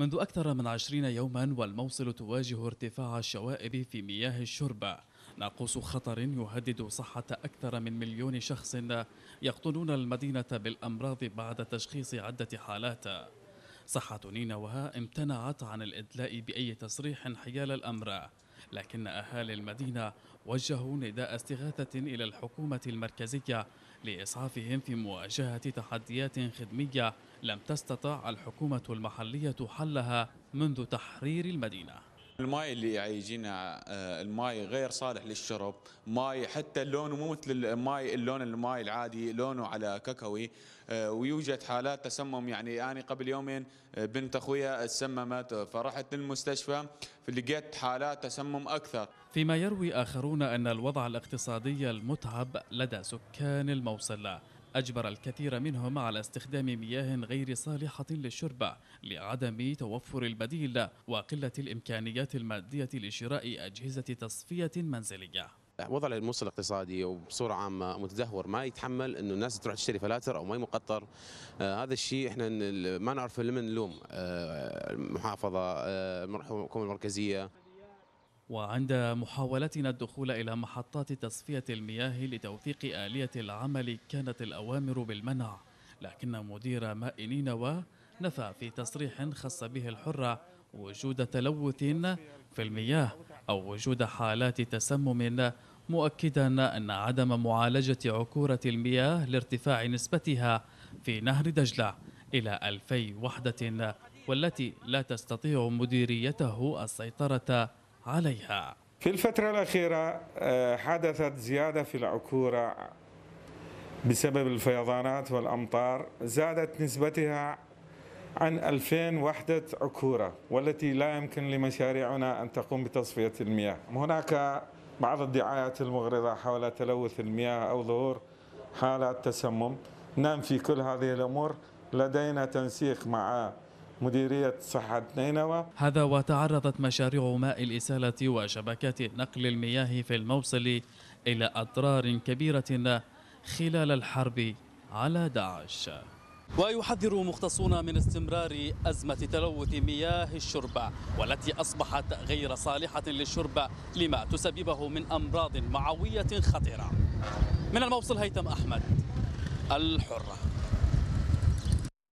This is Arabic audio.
منذ أكثر من عشرين يوما والموصل تواجه ارتفاع الشوائب في مياه الشرب ناقوس خطر يهدد صحة أكثر من مليون شخص يقطنون المدينة بالأمراض بعد تشخيص عدة حالات صحة نينوها امتنعت عن الإدلاء بأي تصريح حيال الأمر لكن أهالي المدينة وجهوا نداء استغاثة إلى الحكومة المركزية لإسعافهم في مواجهة تحديات خدمية لم تستطع الحكومة المحلية حلها منذ تحرير المدينة الماي اللي يجينا آه، الماي غير صالح للشرب ماي حتى لونه مو مثل الماي اللون الماي العادي لونه على كاكاوي آه، ويوجد حالات تسمم يعني أنا قبل يومين آه، بنت أخويا تسممت فرحت للمستشفى لقيت حالات تسمم أكثر فيما يروي آخرون أن الوضع الاقتصادي المتعب لدى سكان الموصل أجبر الكثير منهم على استخدام مياه غير صالحة للشرب لعدم توفر البديل وقلة الإمكانيات المادية لشراء أجهزة تصفية منزلية وضع الموصل الاقتصادي وبصوره عامه متدهور ما يتحمل انه الناس تروح تشتري فلاتر او مي مقطر آه هذا الشيء احنا ما نعرف لمن نلوم آه المحافظه آه الحكومه المركزيه وعند محاولتنا الدخول إلى محطات تصفية المياه لتوثيق آلية العمل كانت الأوامر بالمنع لكن مدير ماء نينوى نفى في تصريح خص به الحرة وجود تلوث في المياه أو وجود حالات تسمم مؤكدا أن عدم معالجة عكورة المياه لارتفاع نسبتها في نهر دجلة إلى 2000 وحدة والتي لا تستطيع مديريته السيطرة عليها في الفترة الأخيرة آه، حدثت زيادة في العكورة بسبب الفيضانات والأمطار زادت نسبتها عن 2000 وحدة عكورة والتي لا يمكن لمشاريعنا أن تقوم بتصفية المياه هناك بعض الدعايات المغرضة حول تلوث المياه أو ظهور حالات تسمم ننفي كل هذه الأمور لدينا تنسيق مع مديرية صحة نينوى هذا وتعرضت مشاريع ماء الإسالة وشبكات نقل المياه في الموصل إلى أضرار كبيرة خلال الحرب على داعش ويحذر مختصون من استمرار أزمة تلوث مياه الشرب والتي أصبحت غير صالحة للشرب لما تسببه من أمراض معوية خطيرة من الموصل هيثم أحمد الحرة